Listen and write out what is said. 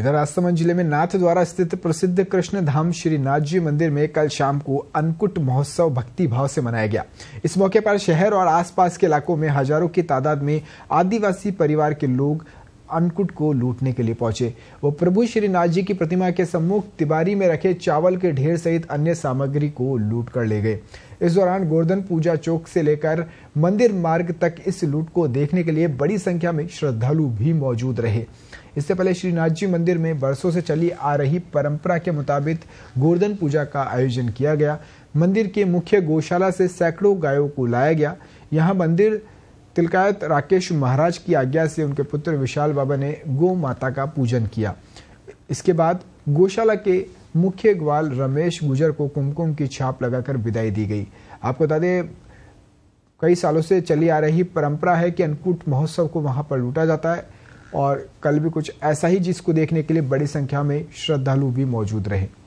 इधर राजसमंद जिले में नाथ द्वारा स्थित प्रसिद्ध कृष्ण धाम श्री नाथ जी मंदिर में कल शाम को अनकुट महोत्सव भक्ति भाव से मनाया गया इस मौके पर शहर और आसपास के इलाकों में हजारों की तादाद में आदिवासी परिवार के लोग अंकुट को लूटने के लिए पहुंचे वो प्रभु श्रीनाथ जी की प्रतिमा के सम्मुख तिबारी में रखे चावल के ढेर सहित अन्य सामग्री को लूट कर ले गए इस दौरान गोर्धन पूजा चौक से लेकर मंदिर मार्ग तक इस लूट को देखने के लिए बड़ी संख्या में श्रद्धालु भी मौजूद रहे इससे पहले श्रीनाथ जी मंदिर में वर्षों से चली आ रही परंपरा के मुताबिक गोर्धन पूजा का आयोजन किया गया मंदिर के मुख्य गौशाला से सैकड़ों गायों को लाया गया यहाँ मंदिर तिलकायत राकेश महाराज की आज्ञा से उनके पुत्र विशाल बाबा ने गौ माता का पूजन किया इसके बाद गौशाला के मुख्य ग्वाल रमेश गुजर को कुमकुम की छाप लगाकर विदाई दी गई आपको बता दें कई सालों से चली आ रही परंपरा है कि अन्नकूट महोत्सव को वहाँ पर लूटा जाता है और कल भी कुछ ऐसा ही जिसको देखने के लिए बड़ी संख्या में श्रद्धालु भी मौजूद रहे